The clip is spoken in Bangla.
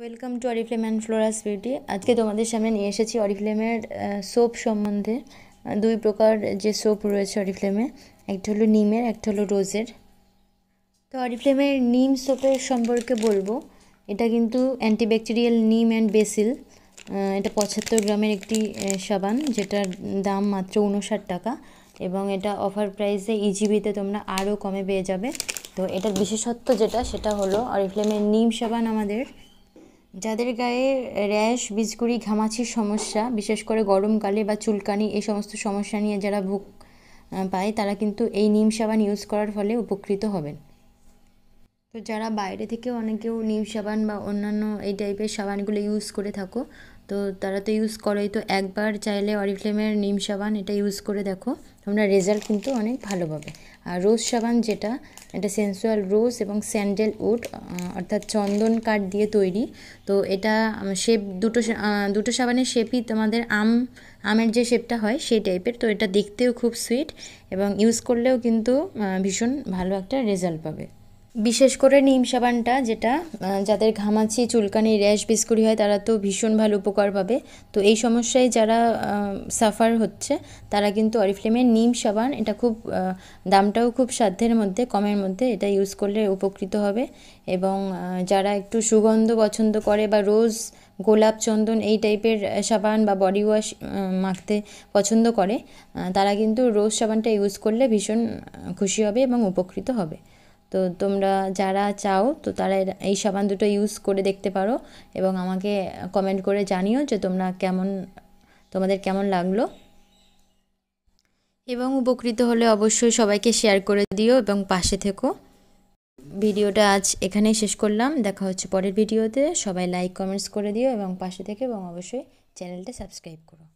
welcome to Oriflame and Floras beauty আজকে তোমাদের সামনে নিয়ে এসেছি অরিফ্লেমের সোপ সম্বন্ধে দুই প্রকার যে সোপ রয়েছে অরিফ্লেমে একটা হলো নিমের একটা হলো রোজের তো অরিফ্লেমের নিম সোপের সম্পর্কে বলবো এটা কিন্তু অ্যান্টিব্যাকটেরিয়াল নিম অ্যান্ড বেসিল এটা পঁচাত্তর গ্রামের একটি সাবান যেটার দাম মাত্র উনষাট টাকা এবং এটা অফার প্রাইসে ইজিবিতে তোমরা আরও কমে পেয়ে যাবে তো এটার বিশেষত্ব যেটা সেটা হলো অরিফ্লেমের নিম সাবান আমাদের যাদের গায়ে র্যাশ বিজগুড়ি ঘামাচির সমস্যা বিশেষ করে গরমকালে বা চুলকানি এই সমস্ত সমস্যা নিয়ে যারা ভোগ পায় তারা কিন্তু এই নিম সাবান ইউজ করার ফলে উপকৃত হবেন তো যারা বাইরে থেকে অনেকেও নিম সাবান বা অন্যান্য এই টাইপের সাবানগুলো ইউজ করে থাকো তো তারা তো ইউজ করেই তো একবার চাইলে অরিফ্লেমের নিম সাবান এটা ইউজ করে দেখো তোমরা রেজাল্ট কিন্তু অনেক ভালো পাবে আর রোজ সাবান যেটা এটা সেন্সুয়াল রোজ এবং স্যান্ডেল উড অর্থাৎ চন্দন কাঠ দিয়ে তৈরি তো এটা শেপ দুটো দুটো সাবানের শেপই তোমাদের আম আমের যে শেপটা হয় সেই টাইপের তো এটা দেখতেও খুব সুইট এবং ইউজ করলেও কিন্তু ভীষণ ভালো একটা রেজাল্ট পাবে বিশেষ করে নিম সাবানটা যেটা যাদের ঘামাচি চুলকানি র্যাশ বিস্কুরি হয় তারা তো ভীষণ ভালো উপকার পাবে তো এই সমস্যায় যারা সাফার হচ্ছে তারা কিন্তু অরিফ্লেমের নিম সাবান এটা খুব দামটাও খুব সাধ্যের মধ্যে কমের মধ্যে এটা ইউজ করলে উপকৃত হবে এবং যারা একটু সুগন্ধ পছন্দ করে বা রোজ গোলাপ চন্দন এই টাইপের সাবান বা বডি ওয়াশ মাখতে পছন্দ করে তারা কিন্তু রোজ সাবানটা ইউজ করলে ভীষণ খুশি হবে এবং উপকৃত হবে তো তোমরা যারা চাও তো তারা এই সাবান দুটো ইউজ করে দেখতে পারো এবং আমাকে কমেন্ট করে জানিও যে তোমরা কেমন তোমাদের কেমন লাগলো এবং উপকৃত হলে অবশ্যই সবাইকে শেয়ার করে দিও এবং পাশে থেকো ভিডিওটা আজ এখানেই শেষ করলাম দেখা হচ্ছে পরের ভিডিওতে সবাই লাইক কমেন্টস করে দিও এবং পাশে থেকে এবং অবশ্যই চ্যানেলটা সাবস্ক্রাইব করো